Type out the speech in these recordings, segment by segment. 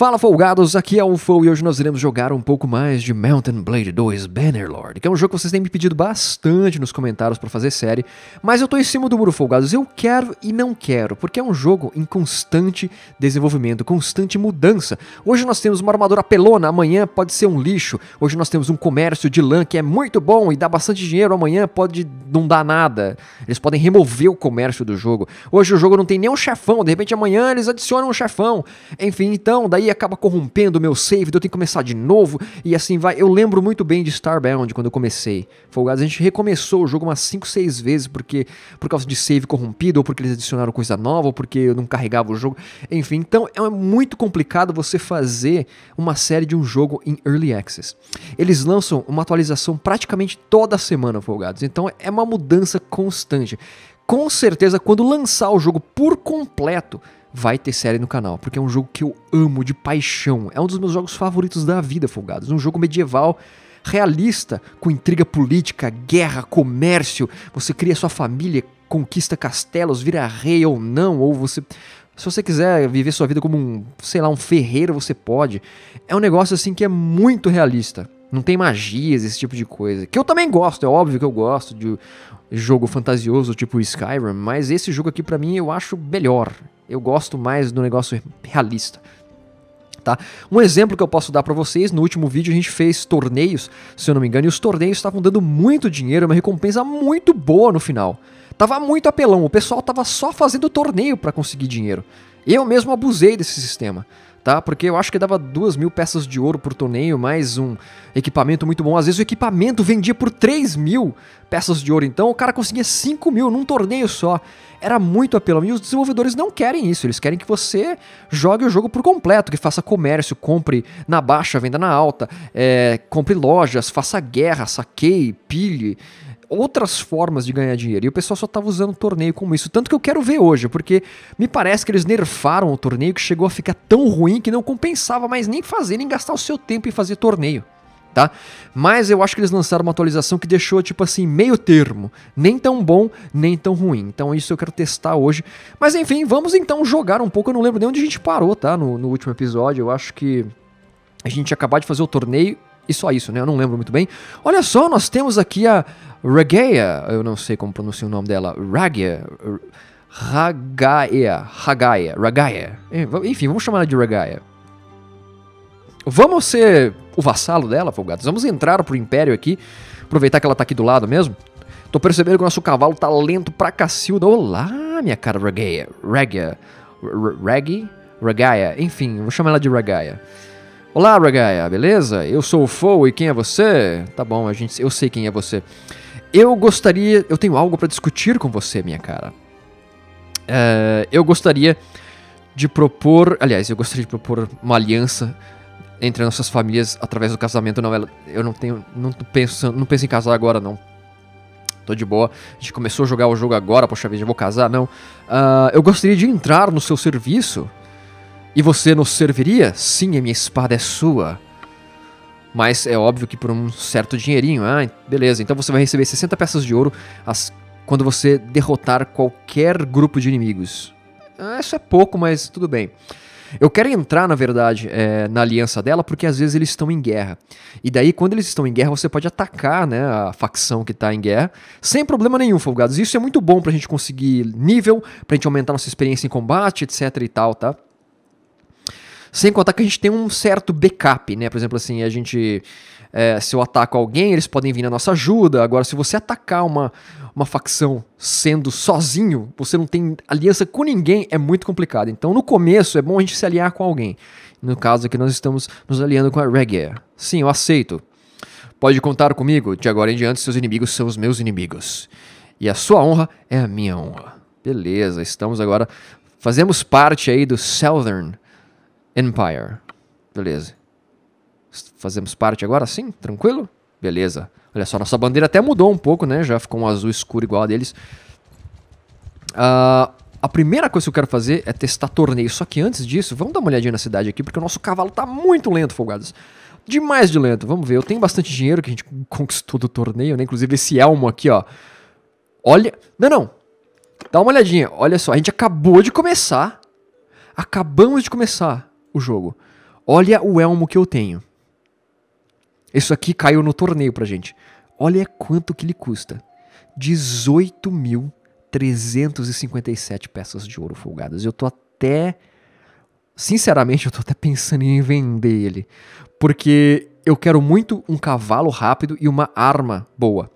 Fala folgados, aqui é o UFO e hoje nós iremos jogar um pouco mais de Mountain Blade 2 Bannerlord, que é um jogo que vocês têm me pedido bastante nos comentários para fazer série, mas eu tô em cima do muro folgados, eu quero e não quero, porque é um jogo em constante desenvolvimento, constante mudança. Hoje nós temos uma armadura pelona, amanhã pode ser um lixo, hoje nós temos um comércio de lã que é muito bom e dá bastante dinheiro, amanhã pode não dar nada, eles podem remover o comércio do jogo. Hoje o jogo não tem nem um chefão, de repente amanhã eles adicionam um chefão, enfim, então daí acaba corrompendo o meu save, então eu tenho que começar de novo e assim vai. Eu lembro muito bem de Starbound quando eu comecei. folgados a gente recomeçou o jogo umas 5, 6 vezes porque por causa de save corrompido ou porque eles adicionaram coisa nova ou porque eu não carregava o jogo. Enfim, então é muito complicado você fazer uma série de um jogo em early access. Eles lançam uma atualização praticamente toda semana, folgados Então é uma mudança constante. Com certeza, quando lançar o jogo por completo, vai ter série no canal, porque é um jogo que eu amo de paixão. É um dos meus jogos favoritos da vida, Folgados. Um jogo medieval realista, com intriga política, guerra, comércio. Você cria sua família, conquista castelos, vira rei ou não, ou você se você quiser viver sua vida como um, sei lá, um ferreiro, você pode. É um negócio assim que é muito realista. Não tem magias, esse tipo de coisa. Que eu também gosto, é óbvio que eu gosto de jogo fantasioso tipo Skyrim, mas esse jogo aqui para mim eu acho melhor. Eu gosto mais do negócio realista. Tá? Um exemplo que eu posso dar para vocês, no último vídeo a gente fez torneios, se eu não me engano, e os torneios estavam dando muito dinheiro, é uma recompensa muito boa no final. Tava muito apelão, o pessoal tava só fazendo torneio para conseguir dinheiro. Eu mesmo abusei desse sistema tá? Porque eu acho que dava duas mil peças de ouro por torneio, mais um equipamento muito bom. Às vezes o equipamento vendia por 3 mil peças de ouro, então o cara conseguia 5 mil num torneio só. Era muito apelão. E os desenvolvedores não querem isso, eles querem que você jogue o jogo por completo, que faça comércio, compre na baixa, venda na alta, é, compre lojas, faça guerra, saqueie, pilhe outras formas de ganhar dinheiro. E o pessoal só estava usando o torneio como isso. Tanto que eu quero ver hoje, porque me parece que eles nerfaram o torneio que chegou a ficar tão ruim que não compensava mais nem fazer, nem gastar o seu tempo em fazer torneio. Tá? Mas eu acho que eles lançaram uma atualização que deixou tipo assim meio termo, nem tão bom, nem tão ruim. Então isso eu quero testar hoje. Mas enfim, vamos então jogar um pouco. Eu não lembro nem onde a gente parou, tá? No, no último episódio, eu acho que a gente ia acabar de fazer o torneio e só isso, né? Eu não lembro muito bem. Olha só, nós temos aqui a, Ragea, eu não sei como pronuncia o nome dela, Ragia, Ragaia, Ragaia, Ragaia, enfim, vamos chamar ela de Ragaia. Vamos ser o vassalo dela, folgados, vamos entrar pro Império aqui, aproveitar que ela tá aqui do lado mesmo. Tô percebendo que o nosso cavalo tá lento pra cacilda. Olá, minha cara Ragaia, Ragia, Ragi, Ragaia, enfim, vou chamar ela de Ragaia. Olá, Ragaia, beleza? Eu sou o Fou e quem é você? Tá bom, a gente, eu sei quem é você. Eu gostaria. Eu tenho algo para discutir com você, minha cara. Uh, eu gostaria de propor. Aliás, eu gostaria de propor uma aliança entre nossas famílias através do casamento. Não, ela, eu não tenho. Não penso, não penso em casar agora, não. Tô de boa. A gente começou a jogar o jogo agora, poxa vida, eu vou casar, não. Uh, eu gostaria de entrar no seu serviço. E você nos serviria? Sim, a minha espada é sua mas é óbvio que por um certo dinheirinho. Ah, beleza. Então você vai receber 60 peças de ouro as, quando você derrotar qualquer grupo de inimigos. Ah, isso é pouco, mas tudo bem. Eu quero entrar, na verdade, é, na aliança dela, porque às vezes eles estão em guerra. E daí, quando eles estão em guerra, você pode atacar né, a facção que está em guerra sem problema nenhum, folgados. Isso é muito bom para a gente conseguir nível, para a gente aumentar nossa experiência em combate, etc e tal, tá? Sem contar que a gente tem um certo backup, né? Por exemplo, assim, a gente. É, se eu ataco alguém, eles podem vir na nossa ajuda. Agora, se você atacar uma, uma facção sendo sozinho, você não tem aliança com ninguém, é muito complicado. Então, no começo, é bom a gente se aliar com alguém. No caso aqui, nós estamos nos aliando com a Regia. Sim, eu aceito. Pode contar comigo. De agora em diante, seus inimigos são os meus inimigos. E a sua honra é a minha honra. Beleza, estamos agora. Fazemos parte aí do Southern Empire. Beleza. Fazemos parte agora sim? Tranquilo? Beleza. Olha só, nossa bandeira até mudou um pouco, né? Já ficou um azul escuro igual a deles. Uh, a primeira coisa que eu quero fazer é testar torneio. Só que antes disso, vamos dar uma olhadinha na cidade aqui, porque o nosso cavalo tá muito lento, folgados. Demais de lento. Vamos ver, eu tenho bastante dinheiro que a gente conquistou do torneio, né? Inclusive esse elmo aqui, ó. Olha... Não, não. Dá uma olhadinha. Olha só, a gente acabou de começar. Acabamos de começar o jogo. Olha o elmo que eu tenho. Isso aqui caiu no torneio pra gente. Olha quanto que ele custa. 18.357 peças de ouro folgadas. Eu tô até. Sinceramente, eu tô até pensando em vender ele. Porque eu quero muito um cavalo rápido e uma arma boa.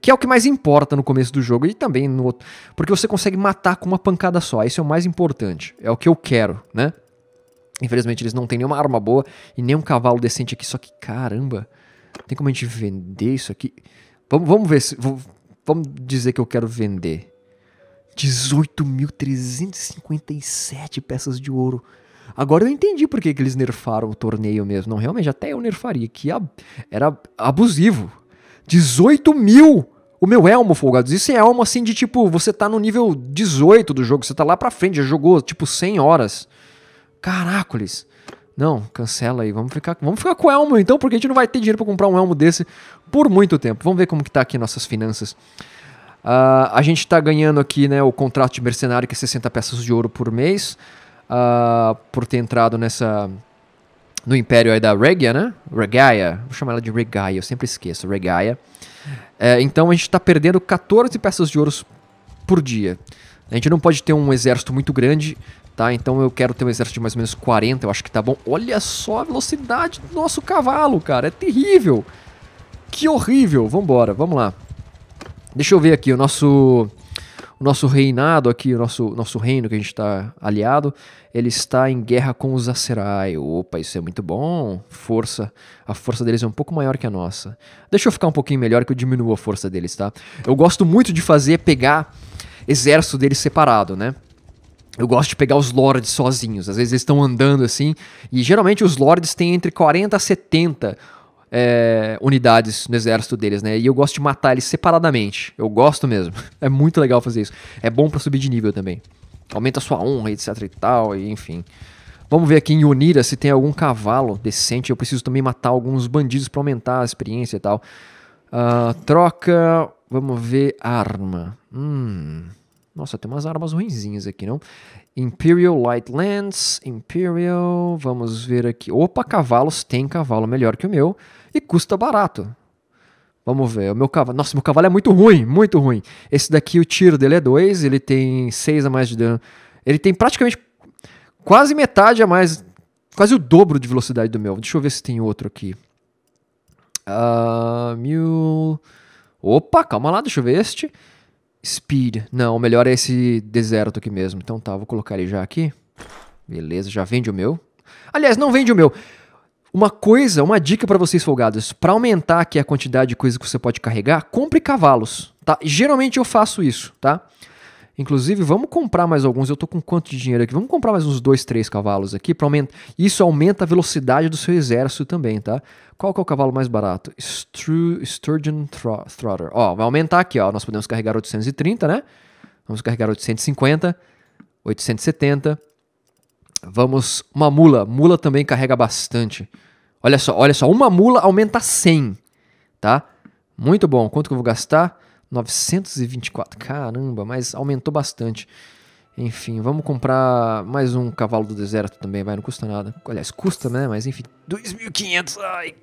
Que é o que mais importa no começo do jogo e também no outro. Porque você consegue matar com uma pancada só. Isso é o mais importante. É o que eu quero, né? Infelizmente eles não têm nenhuma arma boa e nenhum cavalo decente aqui, só que caramba, tem como a gente vender isso aqui? Vamos, vamos ver, se, vamos, dizer que eu quero vender. 18.357 peças de ouro. Agora eu entendi por que, que eles nerfaram o torneio mesmo. Não, realmente, até eu nerfaria, que era abusivo. 18 mil! O meu elmo, folgados, isso é elmo assim de tipo, você tá no nível 18 do jogo, você tá lá pra frente, já jogou tipo 100 horas. Caracoles. Não, cancela aí. Vamos ficar, vamos ficar com o Elmo então, porque a gente não vai ter dinheiro para comprar um Elmo desse por muito tempo. Vamos ver como que tá aqui nossas finanças. Uh, a gente está ganhando aqui né, o contrato de mercenário, que é 60 peças de ouro por mês, uh, por ter entrado nessa no império aí da Regia, né? Regaia, vou chamar ela de Regaia, eu sempre esqueço, Regaia. É, então a gente está perdendo 14 peças de ouro por dia. A gente não pode ter um exército muito grande Tá, então eu quero ter um exército de mais ou menos 40, eu acho que tá bom. Olha só a velocidade do nosso cavalo, cara, é terrível. Que horrível. Vambora, vamos lá. Deixa eu ver aqui o nosso o nosso reinado aqui, o nosso, nosso reino que a gente está aliado, ele está em guerra com os Acerai. Opa, isso é muito bom. Força, a força deles é um pouco maior que a nossa. Deixa eu ficar um pouquinho melhor que eu diminuo a força deles, tá? Eu gosto muito de fazer pegar exército deles separado, né? Eu gosto de pegar os lords sozinhos. Às vezes eles estão andando assim. E geralmente os lords têm entre 40 a 70 é, unidades no exército deles, né? E eu gosto de matar eles separadamente. Eu gosto mesmo. É muito legal fazer isso. É bom para subir de nível também. Aumenta sua honra, etc e tal, e enfim. Vamos ver aqui em Unira se tem algum cavalo decente. Eu preciso também matar alguns bandidos para aumentar a experiência e tal. Uh, troca. Vamos ver arma. Hum. Nossa, tem umas armas ruinzinhas aqui, não? Imperial Light Lance, Imperial, vamos ver aqui. Opa, cavalos, tem cavalo melhor que o meu e custa barato. Vamos ver, o meu cavalo, nossa, meu cavalo é muito ruim, muito ruim. Esse daqui, o tiro dele é 2, ele tem 6 a mais de dano. Ele tem praticamente quase metade a mais, quase o dobro de velocidade do meu. Deixa eu ver se tem outro aqui. Uh, mil... Opa, calma lá, deixa eu ver este. Speed. Não, melhor é esse deserto aqui mesmo. Então tá, vou colocar ele já aqui. Beleza, já vende o meu. Aliás, não vende o meu. Uma coisa, uma dica para vocês folgados, para aumentar aqui a quantidade de coisa que você pode carregar, compre cavalos, tá? Geralmente eu faço isso, tá? Inclusive, vamos comprar mais alguns. Eu tô com quanto de dinheiro aqui? Vamos comprar mais uns dois, três cavalos aqui para aumentar. Isso aumenta a velocidade do seu exército também, tá? Qual que é o cavalo mais barato? Stru... Sturgeon Trotter. Ó, vai aumentar aqui, ó. Nós podemos carregar 830, né? Vamos carregar 850, 870. Vamos uma mula. Mula também carrega bastante. Olha só, olha só, uma mula aumenta 100, tá? Muito bom. Quanto que eu vou gastar? 924, caramba, mas aumentou bastante. Enfim, vamos comprar mais um cavalo do deserto também, vai, não custa nada. Aliás, custa, né? Mas enfim, 2.500, ai.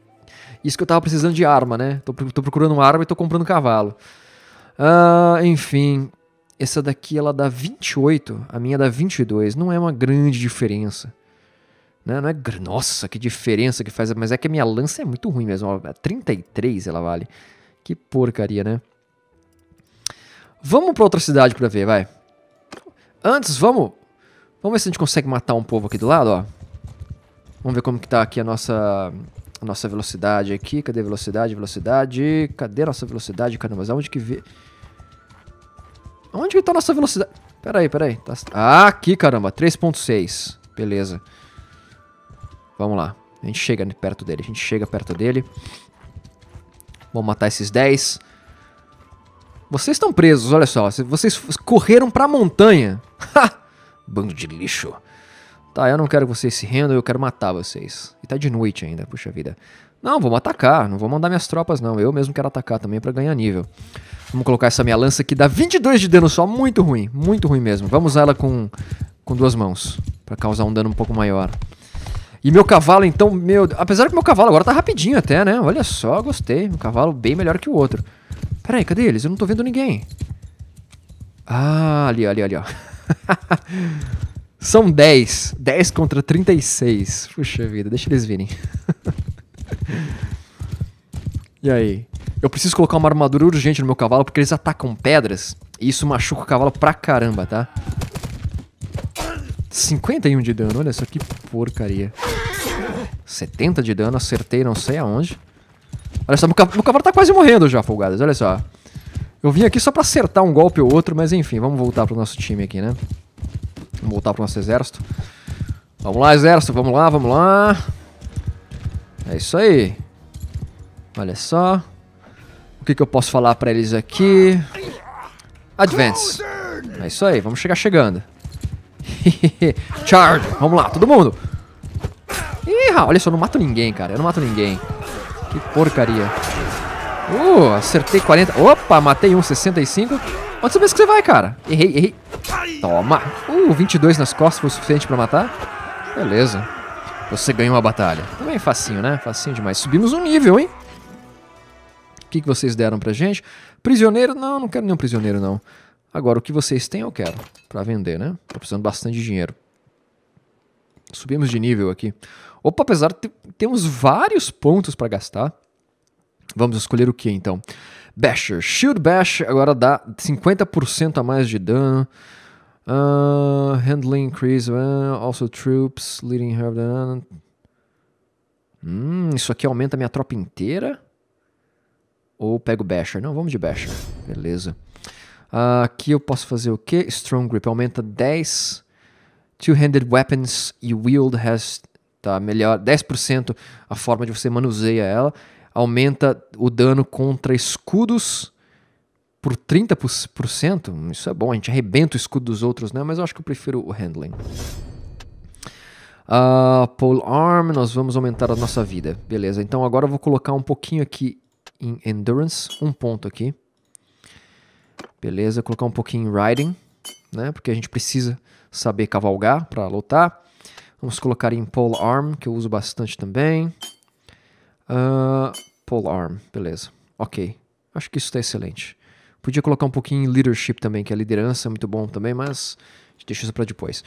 Isso que eu tava precisando de arma, né? Tô, tô procurando uma arma e tô comprando um cavalo. Ah, enfim, essa daqui ela dá 28, a minha dá 22. Não é uma grande diferença. Né? Não é, nossa, que diferença que faz. Mas é que a minha lança é muito ruim mesmo. 33 ela vale. Que porcaria, né? Vamos pra outra cidade pra ver, vai. Antes, vamos... Vamos ver se a gente consegue matar um povo aqui do lado, ó. Vamos ver como que tá aqui a nossa... A nossa velocidade aqui. Cadê velocidade? Velocidade... Cadê a nossa velocidade? Caramba, mas aonde que vê... Onde que tá a nossa velocidade? Pera aí, pera aí. Tá... Ah, aqui, caramba. 3.6. Beleza. Vamos lá. A gente chega perto dele. A gente chega perto dele. Vamos matar esses 10. Vocês estão presos, olha só. Vocês correram pra montanha. Ha! Bando de lixo. Tá, eu não quero que vocês se rendam, eu quero matar vocês. E tá de noite ainda, puxa vida. Não, vamos atacar, não vou mandar minhas tropas não. Eu mesmo quero atacar também para ganhar nível. Vamos colocar essa minha lança que dá 22 de dano só, muito ruim, muito ruim mesmo. Vamos usar ela com, com duas mãos, para causar um dano um pouco maior. E meu cavalo então, meu... Apesar que meu cavalo agora tá rapidinho até, né? Olha só, gostei. Um cavalo bem melhor que o outro. Peraí, cadê eles? Eu não tô vendo ninguém. Ah, ali, ali, ali, ó. São 10. 10 contra 36. Puxa vida, deixa eles virem. e aí? Eu preciso colocar uma armadura urgente no meu cavalo porque eles atacam pedras e isso machuca o cavalo pra caramba, tá? 51 de dano, olha só que porcaria. 70 de dano, acertei não sei aonde. Olha só, meu cavalo tá quase morrendo já, folgadas, olha só. Eu vim aqui só pra acertar um golpe ou outro, mas enfim, vamos voltar pro nosso time aqui, né? Vamos voltar pro nosso exército. Vamos lá, exército, vamos lá, vamos lá. É isso aí. Olha só. O que, que eu posso falar pra eles aqui? Advance. É isso aí, vamos chegar chegando. Charge, vamos lá, todo mundo. Ih, olha só, eu não mato ninguém, cara. Eu não mato ninguém. Que porcaria. Uh, acertei 40. Opa, matei um, 65. Onde você pensa que você vai, cara? Errei, errei. Toma. Uh, 22 nas costas foi o suficiente pra matar. Beleza. Você ganhou uma batalha. Também facinho, né? Facinho demais. Subimos um nível, hein? O que, que vocês deram pra gente? Prisioneiro? Não, não quero nenhum prisioneiro, não. Agora, o que vocês têm eu quero. Pra vender, né? Tô precisando bastante de dinheiro. Subimos de nível aqui. Opa, apesar de temos vários pontos para gastar. Vamos escolher o que então? Basher. Shield Bash agora dá 50% a mais de dano. Uh, handling increase. Uh, also troops. Leading herb. Hum, isso aqui aumenta a minha tropa inteira. Ou pego Basher? Não, vamos de Basher. Beleza. Uh, aqui eu posso fazer o que? Strong Grip aumenta 10. Two-handed weapons you wield has tá? Melhor 10% a forma de você manuseia ela, aumenta o dano contra escudos por 30%. Isso é bom, a gente arrebenta o escudo dos outros, né? Mas eu acho que eu prefiro o handling. Uh, ah, pole arm, nós vamos aumentar a nossa vida. Beleza, então agora eu vou colocar um pouquinho aqui em endurance, um ponto aqui. Beleza, colocar um pouquinho em riding, né? Porque a gente precisa saber cavalgar para lutar. Vamos colocar em pole arm, que eu uso bastante também. Uh, pole arm, beleza. Ok, acho que isso está excelente. Podia colocar um pouquinho em leadership também, que a é liderança é muito bom também, mas deixa isso para depois.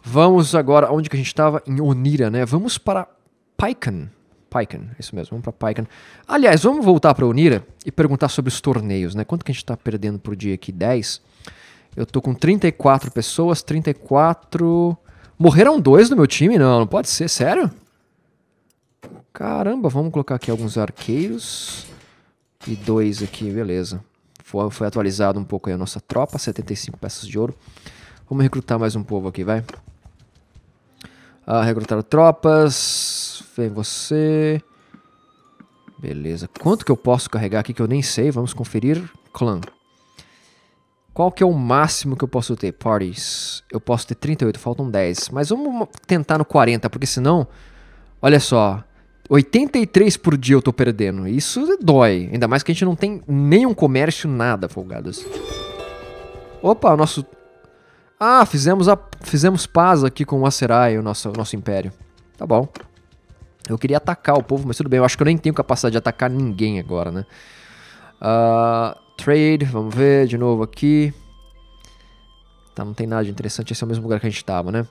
Vamos agora, onde que a gente estava? Em Onira, né? Vamos para Paikan. Paikan, é isso mesmo, vamos para Paikan. Aliás, vamos voltar para Onira e perguntar sobre os torneios, né? Quanto que a gente está perdendo por dia aqui? 10? Eu tô com 34 pessoas, 34... Morreram dois no meu time? Não, não pode ser, sério? Caramba, vamos colocar aqui alguns arqueiros. E dois aqui, beleza. Foi, foi atualizado um pouco aí a nossa tropa, 75 peças de ouro. Vamos recrutar mais um povo aqui, vai. Ah, recrutar tropas. Vem você. Beleza. Quanto que eu posso carregar aqui que eu nem sei? Vamos conferir. Clã. Qual que é o máximo que eu posso ter? Parties. Eu posso ter 38, faltam 10. Mas vamos tentar no 40, porque senão... Olha só. 83 por dia eu tô perdendo. Isso dói. Ainda mais que a gente não tem nenhum comércio, nada, folgados. Assim. Opa, o nosso... Ah, fizemos, a... fizemos paz aqui com o Acerai, o nosso, o nosso império. Tá bom. Eu queria atacar o povo, mas tudo bem. Eu acho que eu nem tenho capacidade de atacar ninguém agora, né? Ahn... Uh trade, vamos ver de novo aqui. Tá, não tem nada de interessante, esse é o mesmo lugar que a gente estava, né?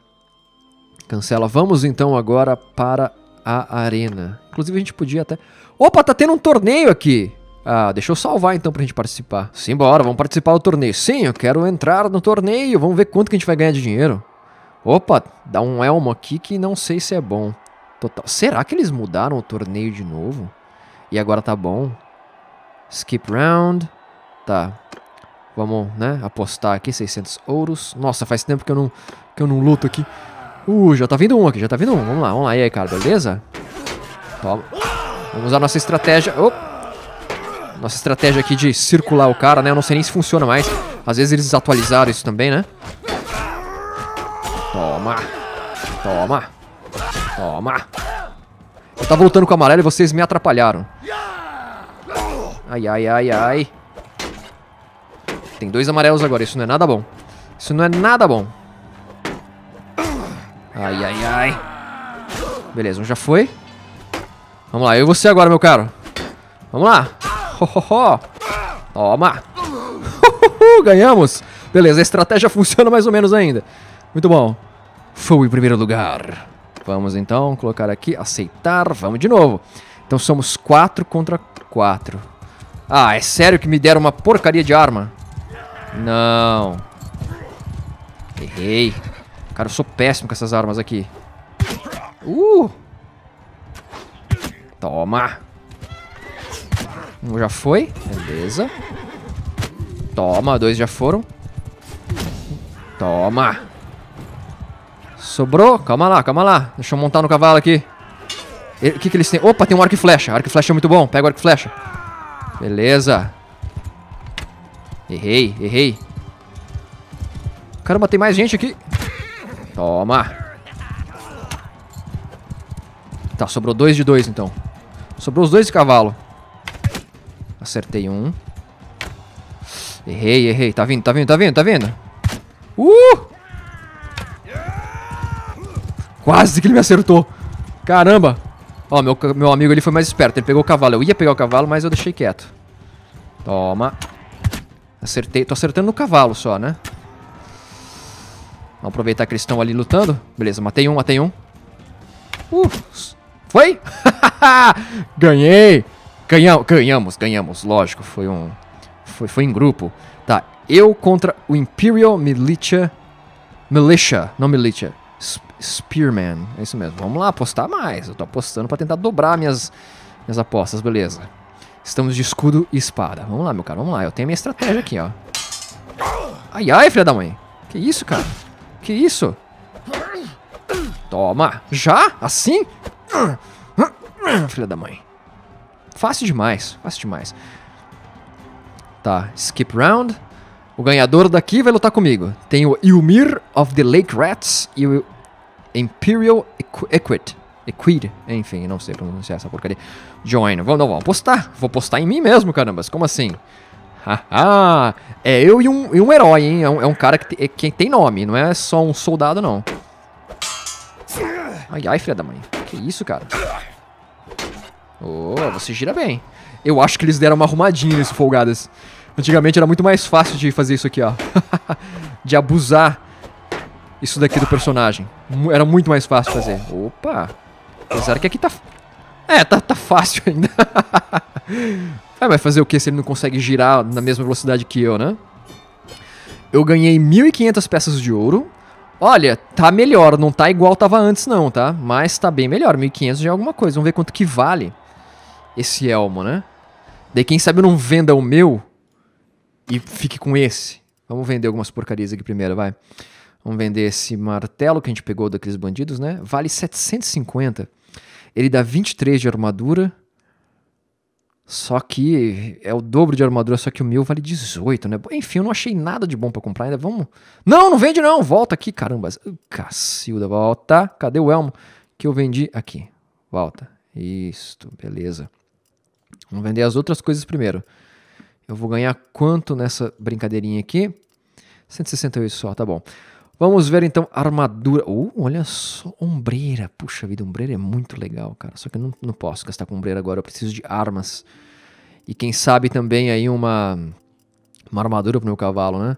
Cancela. Vamos então agora para a arena. Inclusive a gente podia até... Opa, tá tendo um torneio aqui! Ah, deixa eu salvar então pra gente participar. Simbora, vamos participar do torneio. Sim, eu quero entrar no torneio. Vamos ver quanto que a gente vai ganhar de dinheiro. Opa, dá um elmo aqui que não sei se é bom. Total. Será que eles mudaram o torneio de novo? E agora tá bom? Skip round. Tá. Vamos, né, apostar aqui, 600 ouros. Nossa, faz tempo que eu não, que eu não luto aqui. Uh, já tá vindo um aqui, já tá vindo um. Vamos lá, vamos lá. E aí, cara, beleza? Toma. Vamos usar nossa estratégia. Nossa estratégia aqui de circular o cara, né? Eu não sei nem se funciona mais. Às vezes eles atualizaram isso também, né? Toma. Toma. Toma. Eu tava lutando com o amarelo e vocês me atrapalharam. Ai, ai, ai, ai. Tem dois amarelos agora, isso não é nada bom. Isso não é nada bom. Ai, ai, ai. Beleza, um já foi. Vamos lá, eu e você agora, meu caro. Vamos lá. Ho, ho, ho. Toma. Ganhamos. Beleza, a estratégia funciona mais ou menos ainda. Muito bom. Fui em primeiro lugar. Vamos então colocar aqui, aceitar. Vamos de novo. Então somos 4 contra 4. Ah, é sério que me deram uma porcaria de arma? Não. Errei. Cara, eu sou péssimo com essas armas aqui. Uh! Toma! Um já foi. Beleza. Toma, dois já foram. Toma. Sobrou. Calma lá, calma lá. Deixa eu montar no cavalo aqui. O que, que eles têm? Opa, tem um arco e flecha. Arco e flecha é muito bom. Pega o arco e flecha. Beleza. Errei, errei. Caramba, tem mais gente aqui. Toma. Tá, sobrou dois de dois, então. Sobrou os dois de cavalo. Acertei um. Errei, errei. Tá vindo, tá vindo, tá vindo, tá vindo. Uh! Quase que ele me acertou. Caramba. Ó, meu, meu amigo ele foi mais esperto. Ele pegou o cavalo. Eu ia pegar o cavalo, mas eu deixei quieto. Toma. Acertei. Tô acertando no cavalo só, né? Vamos aproveitar que eles estão ali lutando. Beleza, matei um, matei um. Uh, foi? Ganhei! Ganham, ganhamos, ganhamos. Lógico, foi um... Foi, foi em grupo. Tá, eu contra o Imperial Militia... Militia, não Militia. Spearman, é isso mesmo. Vamos lá, apostar mais. Eu tô apostando pra tentar dobrar minhas, minhas apostas, beleza. Estamos de escudo e espada. Vamos lá, meu cara, vamos lá. Eu tenho a minha estratégia aqui, ó. Ai, ai, filha da mãe. Que isso, cara? Que isso? Toma. Já? Assim? Filha da mãe. Fácil demais, fácil demais. Tá, skip round. O ganhador daqui vai lutar comigo. Tem o Ilmir of the Lake Rats e o Imperial Equit. Equid, é enfim, não sei pronunciar essa porcaria. Join, vamos, não, vamos postar. Vou postar em mim mesmo, caramba. como assim? Haha, é eu e um, e um herói, hein? É um, é um cara que, te, é, que tem nome, não é só um soldado, não. Ai, ai, filha da mãe. Que isso, cara? Oh, você gira bem. Eu acho que eles deram uma arrumadinha nesse folgadas. Antigamente era muito mais fácil de fazer isso aqui, ó. de abusar isso daqui do personagem. Era muito mais fácil fazer. Opa! Apesar que aqui tá... É, tá, tá fácil ainda. ah, vai fazer o que se ele não consegue girar na mesma velocidade que eu, né? Eu ganhei 1.500 peças de ouro. Olha, tá melhor, não tá igual tava antes não, tá? Mas tá bem melhor, 1.500 já é alguma coisa. Vamos ver quanto que vale esse elmo, né? Daí quem sabe eu não venda o meu e fique com esse. Vamos vender algumas porcarias aqui primeiro, vai. Vamos vender esse martelo que a gente pegou daqueles bandidos, né? Vale 750. Ele dá 23 de armadura. Só que é o dobro de armadura, só que o meu vale 18, né? Enfim, eu não achei nada de bom para comprar ainda. Vamos. Não, não vende não. Volta aqui, caramba. Cacilda, volta. Cadê o elmo que eu vendi aqui? Volta. Isto, beleza. Vamos vender as outras coisas primeiro. Eu vou ganhar quanto nessa brincadeirinha aqui? 168 só, tá bom. Vamos ver então armadura. Uh, olha só, ombreira. Puxa vida, ombreira é muito legal, cara. Só que eu não, não posso gastar com ombreira agora, eu preciso de armas. E quem sabe também aí uma, uma armadura pro meu cavalo, né?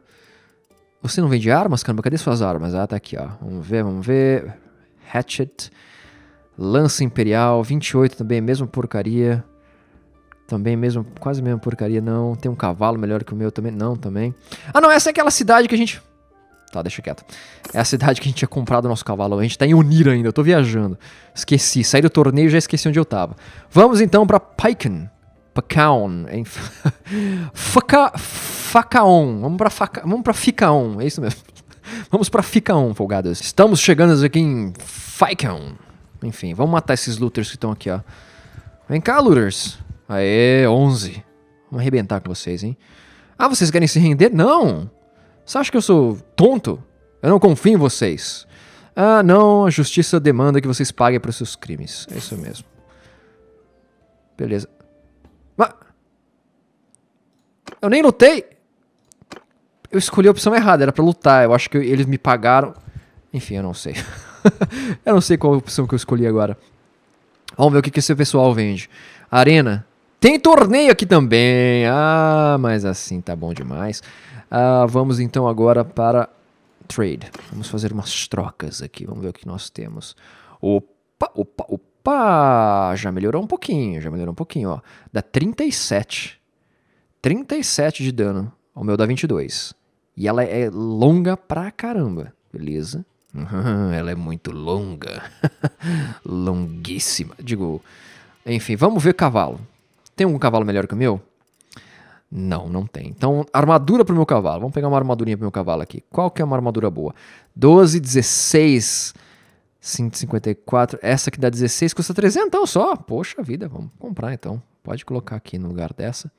Você não vende armas, caramba? Cadê suas armas? Ah, tá aqui, ó. Vamos ver, vamos ver. Hatchet. Lança Imperial. 28 também, mesma porcaria. Também mesmo, quase mesma porcaria, não. Tem um cavalo melhor que o meu também? Não, também. Ah, não, essa é aquela cidade que a gente Tá, deixa quieto. É a cidade que a gente tinha comprado o nosso cavalo. A gente tá em Unir ainda, eu tô viajando. Esqueci, saí do torneio e já esqueci onde eu tava. Vamos então pra Paikan. Pacaon. Em... Faca... Facaon. Vamos pra, faca... Vamos pra Ficaon, é isso mesmo. Vamos pra Ficaon, folgadas. Estamos chegando aqui em Ficaon. Enfim, vamos matar esses looters que estão aqui, ó. Vem cá, looters. Aê, 11. Vamos arrebentar com vocês, hein? Ah, vocês querem se render? Não! Você acha que eu sou tonto? Eu não confio em vocês. Ah, não, a justiça demanda que vocês paguem pelos seus crimes. É isso mesmo. Beleza. Mas... Eu nem lutei! Eu escolhi a opção errada, era para lutar. Eu acho que eles me pagaram. Enfim, eu não sei. eu não sei qual a opção que eu escolhi agora. Vamos ver o que, que esse pessoal vende. Arena. Tem torneio aqui também. Ah, mas assim tá bom demais. Uh, vamos então agora para trade. Vamos fazer umas trocas aqui. Vamos ver o que nós temos. Opa, opa, opa! Já melhorou um pouquinho, já melhorou um pouquinho, ó. Dá 37. 37 de dano. O meu dá 22. E ela é longa pra caramba. Beleza? Uhum, ela é muito longa. Longuíssima. Digo, enfim, vamos ver cavalo. Tem um cavalo melhor que o meu? Não, não tem. Então, armadura para o meu cavalo. Vamos pegar uma armadurinha para meu cavalo aqui. Qual que é uma armadura boa? 12, 16, 154. Essa que dá 16 custa 300 então, só. Poxa vida, vamos comprar então. Pode colocar aqui no lugar dessa.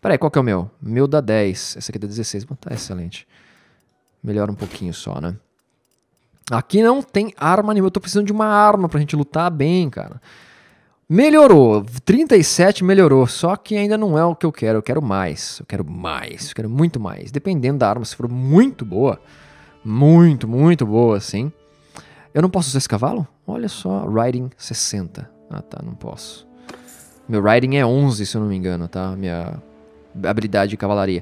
Peraí, qual que é o meu? Meu dá 10. Essa aqui dá 16. Bom, tá excelente. Melhora um pouquinho só, né? Aqui não tem arma nenhuma. Eu tô precisando de uma arma pra gente lutar bem, cara. Melhorou, 37 melhorou, só que ainda não é o que eu quero, eu quero mais, eu quero mais, eu quero muito mais. Dependendo da arma, se for muito boa, muito, muito boa sim. Eu não posso usar esse cavalo? Olha só, Riding 60. Ah tá, não posso. Meu Riding é 11, se eu não me engano, tá? Minha habilidade de cavalaria.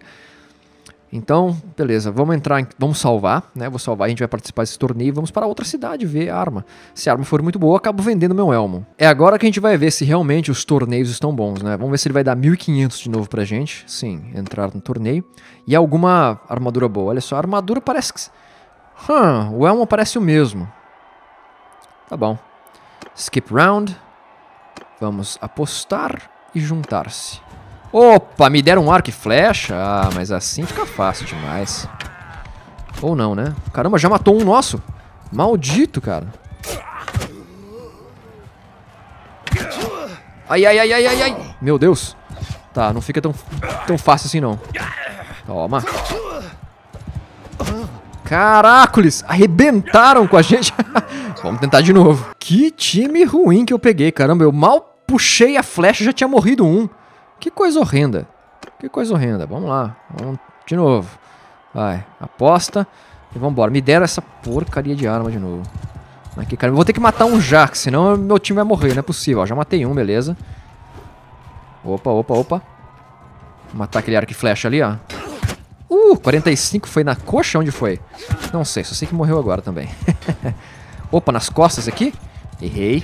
Então, beleza, vamos entrar, em, vamos salvar, né? Vou salvar, a gente vai participar desse torneio, vamos para outra cidade ver a arma. Se a arma for muito boa, acabo vendendo meu elmo. É agora que a gente vai ver se realmente os torneios estão bons, né? Vamos ver se ele vai dar 1500 de novo pra gente. Sim, entrar no torneio. E alguma armadura boa. Olha só, a armadura parece que... Hum, o elmo parece o mesmo. Tá bom. Skip round. Vamos apostar e juntar-se. Opa, me deram um arco e flecha. Ah, mas assim fica fácil demais. Ou não, né? Caramba, já matou um nosso. Maldito, cara. Ai, ai, ai, ai, ai, ai. Meu Deus. Tá, não fica tão, tão fácil assim, não. Toma. Caracoles, arrebentaram com a gente. Vamos tentar de novo. Que time ruim que eu peguei, caramba. Eu mal puxei a flecha e já tinha morrido um. Que coisa horrenda. Que coisa horrenda. Vamos lá. Vamos de novo. Vai. Aposta. E vambora. Me deram essa porcaria de arma de novo. Aqui, cara. vou ter que matar um já, senão meu time vai morrer. Não é possível. Ó, já matei um, beleza. Opa, opa, opa. Vou matar aquele arco e flecha ali, ó. Uh, 45 foi na coxa? Onde foi? Não sei, só sei que morreu agora também. opa, nas costas aqui? Errei.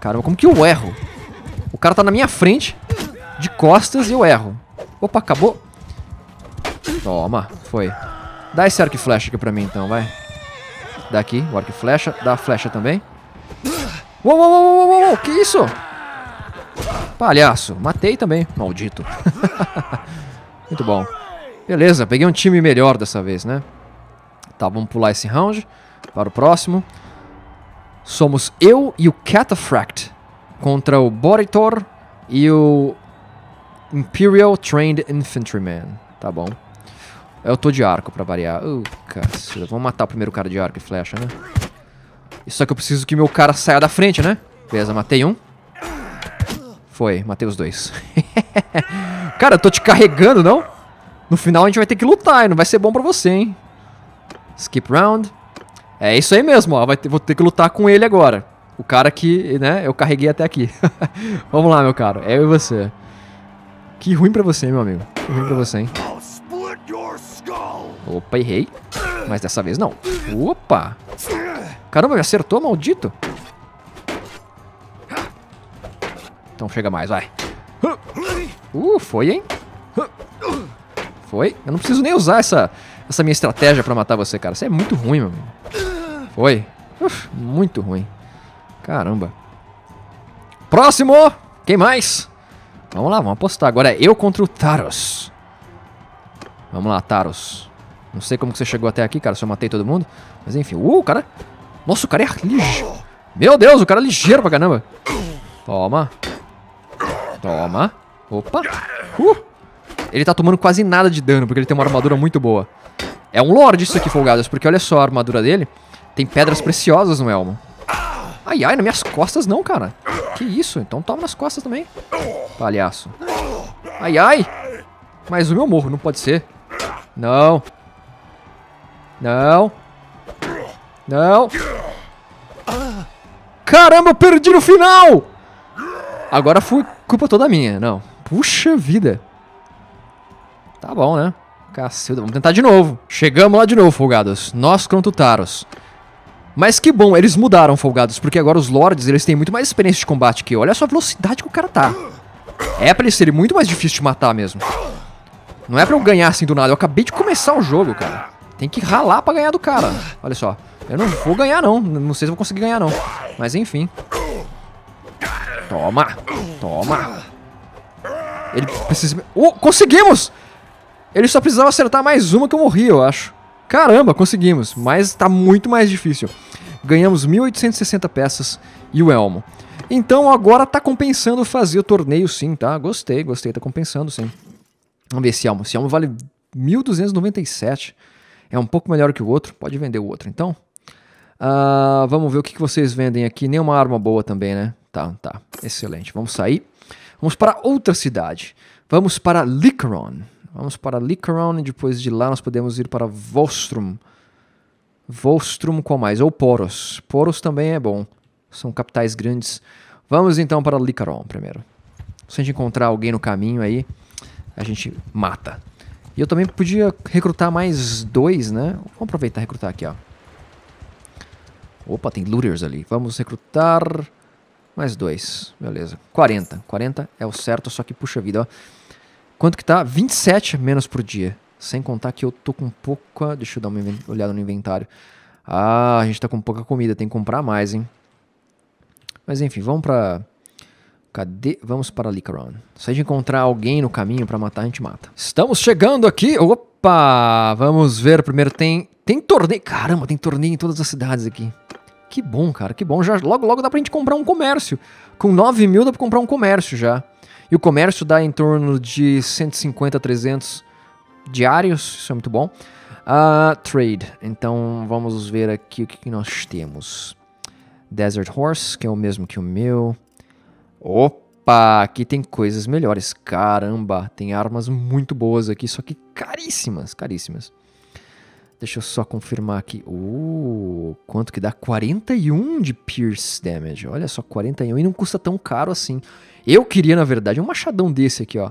Caramba, como que eu erro? O cara tá na minha frente de costas e eu erro. Opa, acabou. Toma, foi. Dá esse arco e flecha aqui pra mim então, vai. Dá aqui, o arco e flecha. Dá a flecha também. Uou, uou, uou, uou, uou, que isso? Palhaço, matei também, maldito. Muito bom. Beleza, peguei um time melhor dessa vez, né? Tá, vamos pular esse round para o próximo. Somos eu e o Cataphract contra o Boritor e o Imperial Trained Infantryman. Tá bom. Eu tô de arco pra variar. Uh, caceta. Vamos matar o primeiro cara de arco e flecha, né? Só é que eu preciso que meu cara saia da frente, né? Beleza, matei um. Foi, matei os dois. cara, eu tô te carregando, não? No final a gente vai ter que lutar não vai ser bom pra você, hein? Skip round. É isso aí mesmo, ó. Ter, vou ter que lutar com ele agora. O cara que, né, eu carreguei até aqui. Vamos lá, meu caro. É eu e você. Que ruim pra você, meu amigo. Que ruim pra você, hein? Opa, errei. Mas dessa vez não. Opa! Caramba, me acertou, maldito. Então chega mais, vai. Uh, foi, hein? Foi. Eu não preciso nem usar essa, essa minha estratégia pra matar você, cara. Você é muito ruim, meu amigo. Foi. Uf, muito ruim. Caramba. Próximo! Quem mais? Vamos lá, vamos apostar. Agora é eu contra o Taros. Vamos lá, Taros. Não sei como que você chegou até aqui, cara, se eu matei todo mundo. Mas enfim, uh, o cara... Nossa, o cara é ligeiro. Meu Deus, o cara é ligeiro pra caramba. Toma. Toma. Opa. Uh. Ele tá tomando quase nada de dano, porque ele tem uma armadura muito boa. É um lord isso aqui, folgadas, porque olha só a armadura dele. Tem pedras preciosas no elmo. Ai, ai, nas minhas costas não, cara. Que isso? Então toma nas costas também. Palhaço. Ai, ai. Mais um eu morro, não pode ser. Não. Não. Não. Caramba, eu perdi no final! Agora foi culpa toda minha, não. Puxa vida. Tá bom, né? Cacilda, vamos tentar de novo. Chegamos lá de novo, folgados. Nós contra o Taros. Mas que bom, eles mudaram, folgados, porque agora os lords, eles têm muito mais experiência de combate que eu. Olha só a velocidade que o cara tá. É pra ele ser muito mais difícil de matar mesmo. Não é pra eu ganhar assim do nada. Eu acabei de começar o jogo, cara. Tem que ralar pra ganhar do cara. Olha só. Eu não vou ganhar, não. Não sei se eu vou conseguir ganhar, não. Mas enfim. Toma. Toma. Ele precisa... Oh, conseguimos! Ele só precisava acertar mais uma que eu morri, eu acho. Caramba, conseguimos, mas está muito mais difícil. Ganhamos 1.860 peças e o elmo. Então agora tá compensando fazer o torneio sim, tá? Gostei, gostei, tá compensando sim. Vamos ver esse elmo. Esse elmo vale 1.297. É um pouco melhor que o outro. Pode vender o outro, então. Uh, vamos ver o que, vocês vendem aqui. Nenhuma arma boa também, né? Tá, tá. Excelente. Vamos sair. Vamos para outra cidade. Vamos para Licron. Vamos para Licaron e depois de lá nós podemos ir para Vostrum. Vostrum qual mais? Ou Poros. Poros também é bom. São capitais grandes. Vamos então para Licaron primeiro. Se a gente encontrar alguém no caminho aí, a gente mata. E eu também podia recrutar mais dois, né? Vamos aproveitar e recrutar aqui, ó. Opa, tem looters ali. Vamos recrutar mais dois. Beleza. 40. 40 é o certo, só que puxa vida, ó. Quanto que tá? 27 menos por dia. Sem contar que eu tô com pouca. Deixa eu dar uma olhada no inventário. Ah, a gente tá com pouca comida, tem que comprar mais, hein? Mas enfim, vamos pra. Cadê? Vamos para Licaron. Se a gente encontrar alguém no caminho para matar, a gente mata. Estamos chegando aqui. Opa! Vamos ver. Primeiro tem. Tem torneio. Caramba, tem torneio em todas as cidades aqui. Que bom, cara, que bom. Já, logo, logo dá pra gente comprar um comércio. Com 9 mil dá pra comprar um comércio já. E o comércio dá em torno de 150 a 300 diários, isso é muito bom. Uh, trade, então vamos ver aqui o que, que nós temos. Desert Horse, que é o mesmo que o meu. Opa, aqui tem coisas melhores. Caramba, tem armas muito boas aqui, só que caríssimas, caríssimas. Deixa eu só confirmar aqui. Uh, quanto que dá? 41 de Pierce Damage. Olha só, 41. E não custa tão caro assim. Eu queria, na verdade, um machadão desse aqui, ó.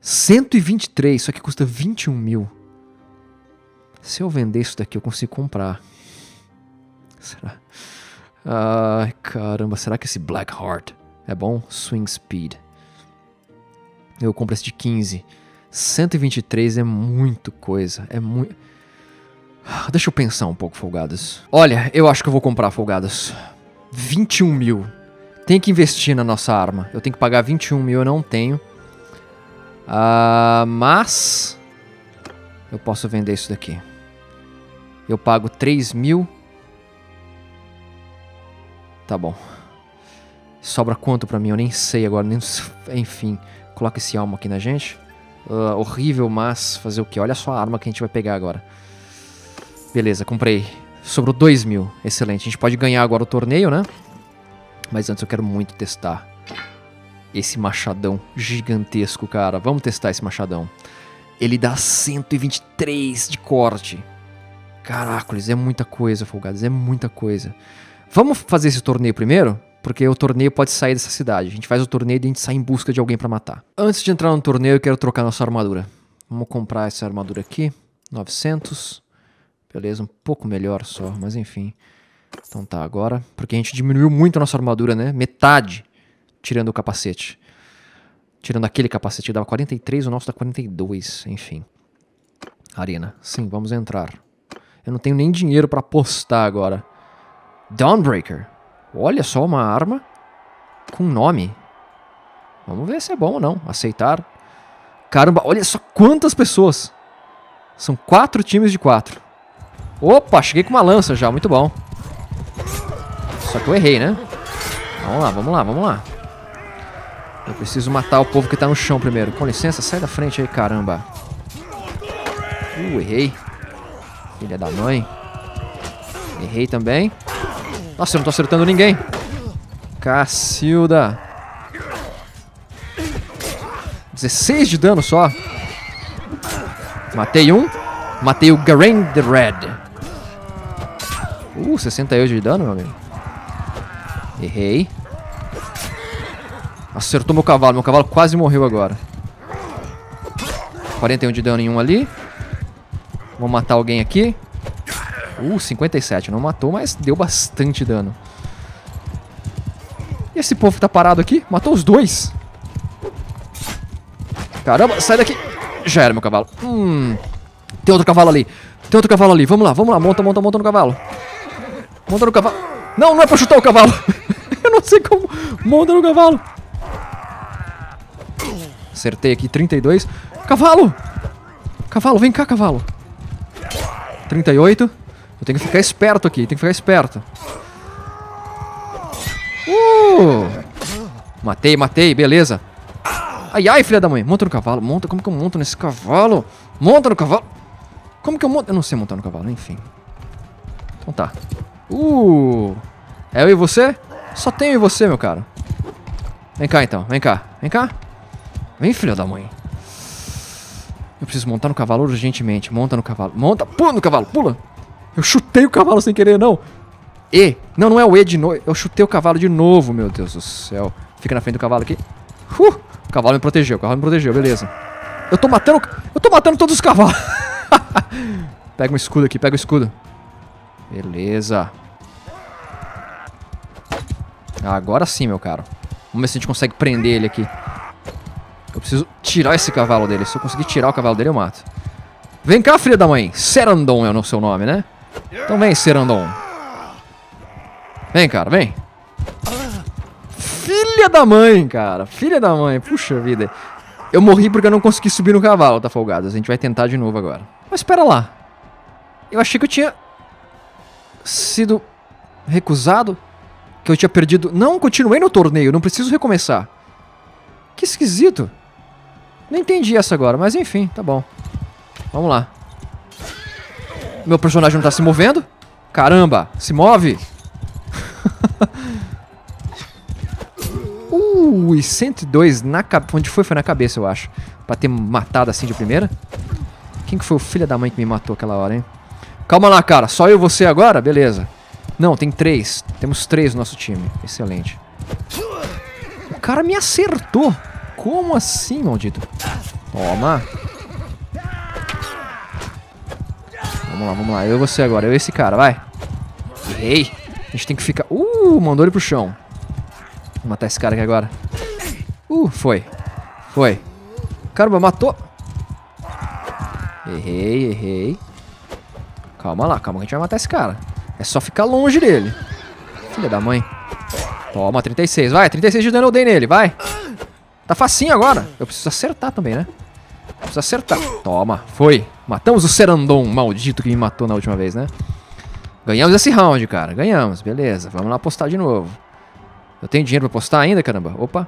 123, só que custa 21 mil. Se eu vender isso daqui, eu consigo comprar. Será? Ai, caramba, será que esse Black Heart é bom? Swing Speed. Eu compro esse de 15. 123 é muito coisa. É muito. Deixa eu pensar um pouco, folgadas. Olha, eu acho que eu vou comprar, folgados. 21 mil tem que investir na nossa arma. Eu tenho que pagar 21 mil, eu não tenho. Uh, mas eu posso vender isso daqui. Eu pago 3 mil. Tá bom. Sobra quanto pra mim? Eu nem sei agora. Nem... Enfim, coloca esse alma aqui na gente. Uh, horrível, mas fazer o que? Olha só a arma que a gente vai pegar agora. Beleza, comprei. Sobrou 2 mil. Excelente. A gente pode ganhar agora o torneio, né? Mas antes eu quero muito testar esse machadão gigantesco, cara. Vamos testar esse machadão. Ele dá 123 de corte. Caracoles, é muita coisa, folgados, é muita coisa. Vamos fazer esse torneio primeiro? Porque o torneio pode sair dessa cidade. A gente faz o torneio e a gente sai em busca de alguém para matar. Antes de entrar no torneio, eu quero trocar nossa armadura. Vamos comprar essa armadura aqui. 900. Beleza, um pouco melhor só, mas enfim. Então tá, agora. Porque a gente diminuiu muito a nossa armadura, né? Metade tirando o capacete. Tirando aquele capacete, dava 43, o nosso dá 42, enfim. Arena. Sim, vamos entrar. Eu não tenho nem dinheiro para apostar agora. Dawnbreaker. Olha só uma arma com nome. Vamos ver se é bom ou não. Aceitar. Caramba, olha só quantas pessoas. São quatro times de quatro. Opa, cheguei com uma lança já, muito bom. Só que eu errei, né? Vamos lá, vamos lá, vamos lá. Eu preciso matar o povo que tá no chão primeiro. Com licença, sai da frente aí, caramba. Uh, errei. Filha da mãe. Errei também. Nossa, eu não tô acertando ninguém. Cacilda. 16 de dano só. Matei um. Matei o Garen the Red. Uh, 68 de dano, meu amigo. Errei. Acertou meu cavalo. Meu cavalo quase morreu agora. 41 de dano em um ali. Vou matar alguém aqui. Uh, 57. Não matou, mas deu bastante dano. E esse povo que tá parado aqui? Matou os dois. Caramba, sai daqui. Já era meu cavalo. Hum. Tem outro cavalo ali. Tem outro cavalo ali. Vamos lá, vamos lá. Monta, monta, monta no cavalo. Monta no cavalo. Não, não é pra chutar o cavalo. não sei como. Monta no cavalo. Acertei aqui, 32. Cavalo! Cavalo, vem cá, cavalo. 38. Eu tenho que ficar esperto aqui, tem que ficar esperto. Uh! Matei, matei, beleza. Ai, ai, filha da mãe. Monta no cavalo, monta. Como que eu monto nesse cavalo? Monta no cavalo. Como que eu monto? Eu não sei montar no cavalo, enfim. Então tá. Uh! É eu e você? Só tenho e você, meu cara. Vem cá, então. Vem cá. Vem cá. Vem, filho da mãe. Eu preciso montar no cavalo urgentemente. Monta no cavalo. Monta. Pula no cavalo. Pula. Eu chutei o cavalo sem querer, não. E. Não, não é o E de novo. Eu chutei o cavalo de novo, meu Deus do céu. Fica na frente do cavalo aqui. Uh, o cavalo me protegeu. O cavalo me protegeu. Beleza. Eu tô matando... Eu tô matando todos os cavalos. pega um escudo aqui. Pega um escudo. Beleza. Agora sim, meu caro. Vamos ver se a gente consegue prender ele aqui. Eu preciso tirar esse cavalo dele. Se eu conseguir tirar o cavalo dele, eu mato. Vem cá, filha da mãe. Serandon é o seu nome, né? Então vem, Serandon. Vem, cara, vem. Filha da mãe, cara. Filha da mãe. Puxa vida. Eu morri porque eu não consegui subir no cavalo, tá folgado. A gente vai tentar de novo agora. Mas espera lá. Eu achei que eu tinha sido recusado que eu tinha perdido. Não continuei no torneio, não preciso recomeçar. Que esquisito. Não entendi essa agora, mas enfim, tá bom. Vamos lá. Meu personagem não tá se movendo? Caramba, se move! Ui, 102 na cabeça. Onde foi? Foi na cabeça, eu acho. Pra ter matado assim de primeira. Quem que foi o filho da mãe que me matou aquela hora, hein? Calma lá, cara. Só eu e você agora? Beleza. Não, tem três. Temos três no nosso time. Excelente. O cara me acertou. Como assim, maldito? Toma. Vamos lá, vamos lá. Eu e você agora. Eu e esse cara, vai. Errei. A gente tem que ficar... Uh, mandou ele pro chão. Vou matar esse cara aqui agora. Uh, foi. Foi. Caramba, matou. Errei, errei. Calma lá, calma que a gente vai matar esse cara. É só ficar longe dele. Filha da mãe. Toma, 36. Vai, 36 de dano eu dei nele, vai. Tá facinho agora. Eu preciso acertar também, né? preciso acertar. Toma, foi. Matamos o Serandon, maldito que me matou na última vez, né? Ganhamos esse round, cara. Ganhamos, beleza. Vamos lá apostar de novo. Eu tenho dinheiro pra apostar ainda, caramba? Opa.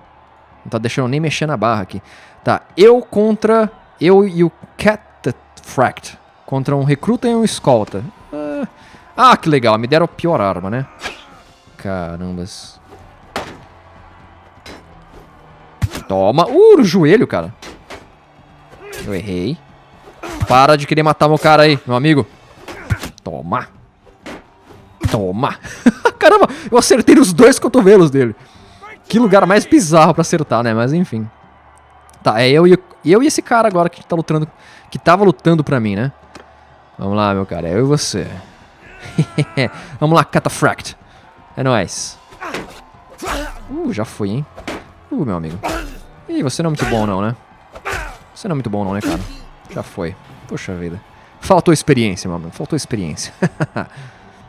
Não tá deixando nem mexer na barra aqui. Tá, eu contra... Eu e o Cat Fract. Contra um recruta e um escolta. Ah, que legal. Me deram a pior arma, né? Carambas. Toma. Uh, o joelho, cara. Eu errei. Para de querer matar meu cara aí, meu amigo. Toma. Toma. Caramba, eu acertei os dois cotovelos dele. Que lugar mais bizarro pra acertar, né? Mas enfim. Tá, é eu e, eu e esse cara agora que tá lutando. Que tava lutando pra mim, né? Vamos lá, meu cara. É eu e você. Vamos lá, Catafract. É nóis. Uh, já fui, hein? Uh, meu amigo. Ih, você não é muito bom não, né? Você não é muito bom não, né, cara? Já foi. Poxa vida. Faltou experiência, meu amigo. Faltou experiência.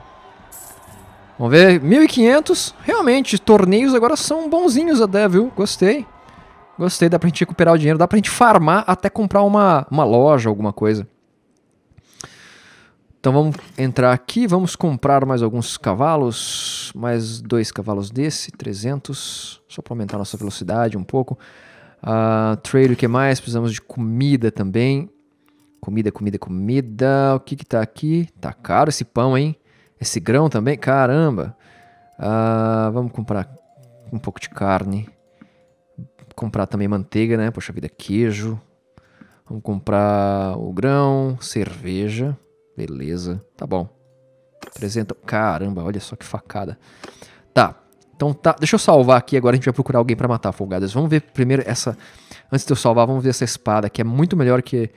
Vamos ver. 1500. Realmente, torneios agora são bonzinhos até, viu? Gostei. Gostei, dá pra gente recuperar o dinheiro. Dá pra gente farmar até comprar uma, uma loja, alguma coisa. Então vamos entrar aqui, vamos comprar mais alguns cavalos, mais dois cavalos desse, 300, só para aumentar nossa velocidade um pouco. Uh, ah, trade, o que mais? Precisamos de comida também. Comida, comida, comida. O que que tá aqui? Tá caro esse pão, hein? Esse grão também? Caramba! Uh, vamos comprar um pouco de carne. Comprar também manteiga, né? Poxa vida, queijo. Vamos comprar o grão, cerveja. Beleza, tá bom. apresenta Caramba, olha só que facada. Tá. Então tá, deixa eu salvar aqui, agora a gente vai procurar alguém para matar folgadas. Vamos ver primeiro essa antes de eu salvar, vamos ver essa espada que é muito melhor que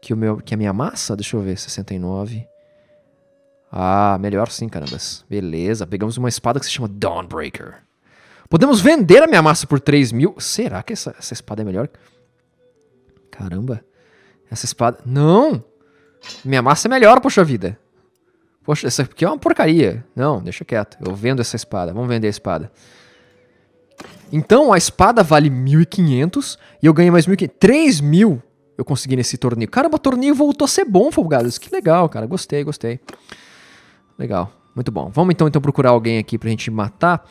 que o meu que a minha massa. Deixa eu ver, 69. Ah, melhor sim, carambas. Beleza, pegamos uma espada que se chama Dawnbreaker. Podemos vender a minha massa por 3 mil. Será que essa, essa espada é melhor? Caramba. Essa espada... Não! Minha massa é melhor, poxa vida. Poxa, essa aqui é uma porcaria. Não, deixa quieto. Eu vendo essa espada. Vamos vender a espada. Então, a espada vale 1.500 e eu ganhei mais 1.500. 3.000 eu consegui nesse torneio. Caramba, o torneio voltou a ser bom, folgados. Que legal, cara. Gostei, gostei. Legal. Muito bom. Vamos então, então procurar alguém aqui pra gente matar.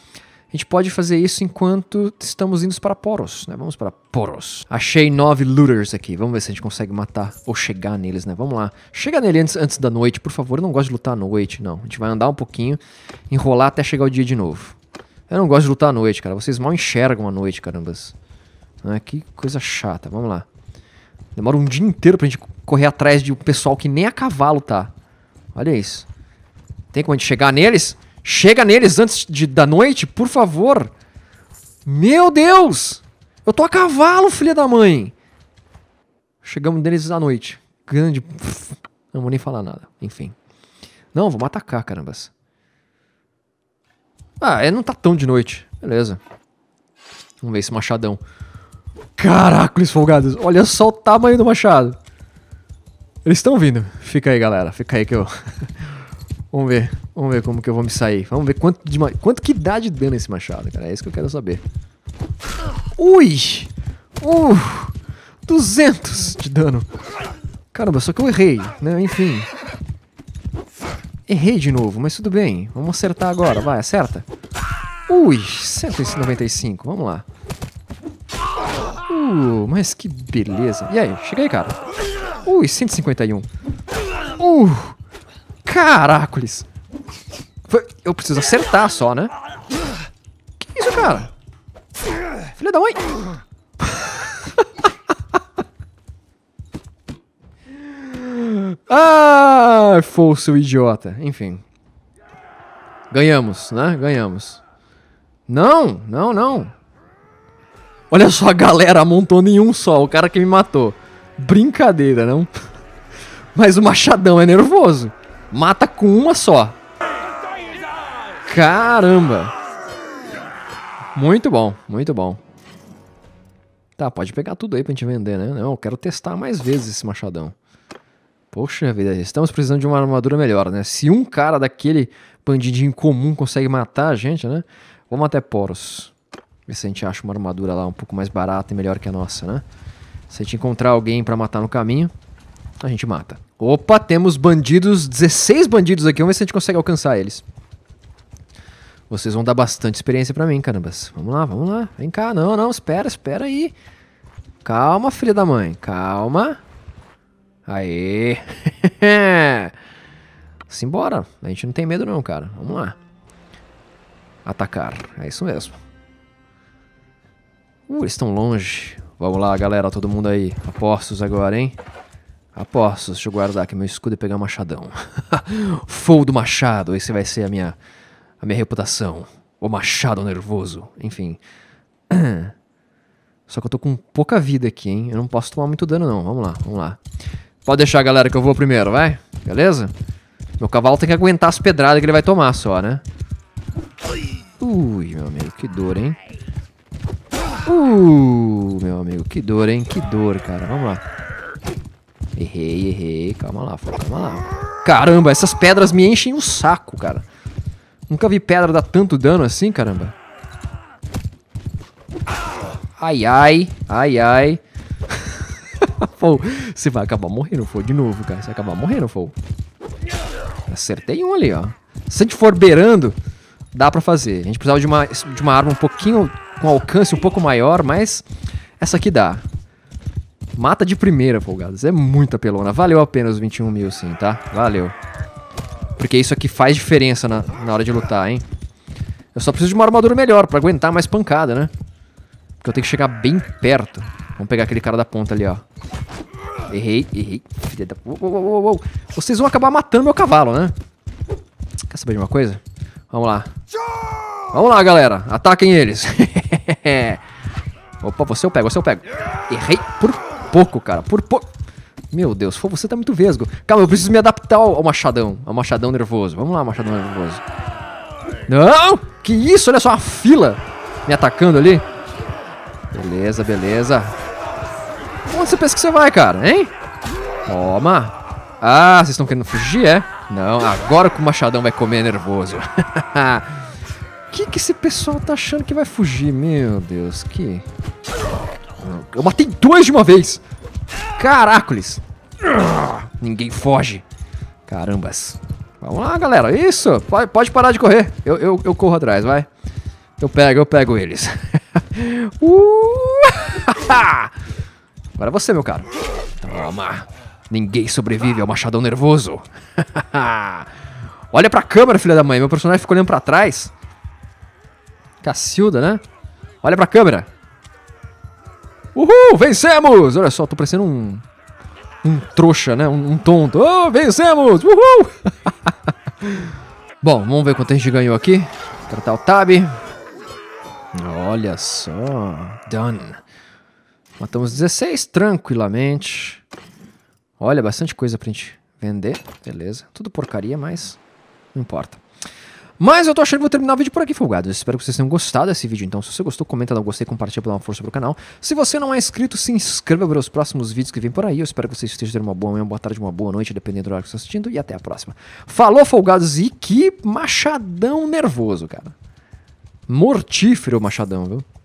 A gente pode fazer isso enquanto estamos indo para Poros, né? Vamos para Poros. Achei nove looters aqui. Vamos ver se a gente consegue matar ou chegar neles, né? Vamos lá. Chega nele antes, antes da noite, por favor. Eu não gosto de lutar à noite, não. A gente vai andar um pouquinho, enrolar até chegar o dia de novo. Eu não gosto de lutar à noite, cara. Vocês mal enxergam à noite, carambas. É que coisa chata. Vamos lá. Demora um dia inteiro pra gente correr atrás de um pessoal que nem a cavalo tá. Olha isso. Tem como a gente chegar neles? Chega neles antes de, da noite, por favor. Meu Deus! Eu tô a cavalo, filha da mãe! Chegamos neles à noite. Grande. Não vou nem falar nada. Enfim. Não, vamos atacar, carambas. Ah, é, não tá tão de noite. Beleza. Vamos ver esse machadão. Caracoles folgados. Olha só o tamanho do machado. Eles estão vindo. Fica aí, galera. Fica aí que eu. Vamos ver. Vamos ver como que eu vou me sair. Vamos ver quanto, de, quanto que dá de dano esse machado, cara. É isso que eu quero saber. Ui! Uh! 200 de dano. Caramba, só que eu errei, né? Enfim. Errei de novo, mas tudo bem. Vamos acertar agora, vai, acerta. Ui, 195, vamos lá. Uh, mas que beleza. E aí, chega aí, cara. Ui, 151. Uh, Caracoles. Eu preciso acertar só, né? Que isso, cara? Filha da mãe. ah, foi seu idiota. Enfim. Ganhamos, né? Ganhamos. Não, não, não. Olha só a galera montou em um só, o cara que me matou. Brincadeira, não? Mas o machadão é nervoso. Mata com uma só. Caramba! Muito bom, muito bom. Tá, pode pegar tudo aí pra gente vender, né? Não, eu quero testar mais vezes esse machadão. Poxa vida, estamos precisando de uma armadura melhor, né? Se um cara daquele bandidinho comum consegue matar a gente, né? Vamos até Poros. Ver se a gente acha uma armadura lá um pouco mais barata e melhor que a nossa, né? Se a gente encontrar alguém para matar no caminho, a gente mata. Opa, temos bandidos, 16 bandidos aqui. Vamos ver se a gente consegue alcançar eles. Vocês vão dar bastante experiência pra mim, carambas. Vamos lá, vamos lá. Vem cá, não, não, espera, espera aí. Calma, filha da mãe, calma. Aê. Simbora. A gente não tem medo não, cara. Vamos lá. Atacar. É isso mesmo. Uh, eles estão longe. Vamos lá, galera, todo mundo aí. Apostos agora, hein? Aposto, deixa eu guardar aqui meu escudo e pegar um machadão. do machado, esse vai ser a minha, a minha reputação. O machado nervoso, enfim. Só que eu tô com pouca vida aqui, hein? Eu não posso tomar muito dano não, vamos lá, vamos lá. Pode deixar, galera, que eu vou primeiro, vai? Beleza? Meu cavalo tem que aguentar as pedradas que ele vai tomar só, né? Ui, meu amigo, que dor, hein? Uh, meu amigo, que dor, hein? Que dor, cara. Vamos lá. Errei, errei. Calma lá, calma lá. Caramba, essas pedras me enchem o saco, cara. Nunca vi pedra dar tanto dano assim, caramba. Ai, ai. Ai, ai. Fou, você vai acabar morrendo, Fou, de novo, cara. Você vai acabar morrendo, Fou. Acertei um ali, ó. Se a gente for beirando, dá pra fazer. A gente precisava de uma, de uma arma um pouquinho com alcance um pouco maior, mas essa aqui dá. Mata de primeira, folgados. É muita pelona. Valeu a pena os 21 mil, sim, tá? Valeu. Porque isso aqui faz diferença na, na hora de lutar, hein? Eu só preciso de uma armadura melhor pra aguentar mais pancada, né? Porque eu tenho que chegar bem perto. Vamos pegar aquele cara da ponta ali, ó. Errei, errei. Filha da... Uou, uou, uou, Vocês vão acabar matando meu cavalo, né? Quer saber de uma coisa? Vamos lá. Vamos lá, galera. Ataquem eles. Opa, você eu pego, você eu pego. Errei por pouco, cara. Por pouco. Meu Deus, você tá muito vesgo. Calma, eu preciso me adaptar ao machadão. Ao machadão nervoso. Vamos lá, machadão nervoso. Não! Que isso? Olha só a fila me atacando ali. Beleza, beleza. Onde você pensa que você vai, cara, hein? Toma. Ah, vocês estão querendo fugir, é? Não, agora que o machadão vai comer nervoso. O que, que esse pessoal tá achando que vai fugir? Meu Deus, que... Eu matei dois de uma vez. Caracoles. Ninguém foge. Carambas. Vamos lá, galera. Isso. Pode parar de correr. Eu, eu, eu corro atrás, vai. Eu pego, eu pego eles. Uh! Agora Agora é você, meu caro. Toma. Ninguém sobrevive ao machadão nervoso. Olha pra câmera, filha da mãe. Meu personagem ficou olhando pra trás. Cacilda, né? Olha pra câmera. Uhul, vencemos! Olha só, tô parecendo um. Um trouxa, né? Um, um tonto. Oh, vencemos! Uhul! Bom, vamos ver quanto a gente ganhou aqui. Tratar o tab. Olha só. Done. Matamos 16 tranquilamente. Olha, bastante coisa pra gente vender. Beleza. Tudo porcaria, mas não importa. Mas eu tô achando que vou terminar o vídeo por aqui, folgados. Espero que vocês tenham gostado desse vídeo. Então, se você gostou, comenta, dá um gostei, compartilha pra dar uma força pro canal. Se você não é inscrito, se inscreva para os próximos vídeos que vêm por aí. Eu espero que vocês estejam tendo uma boa manhã, uma boa tarde, uma boa noite, dependendo do horário que você está assistindo. E até a próxima. Falou, folgados, e que machadão nervoso, cara. Mortífero machadão, viu?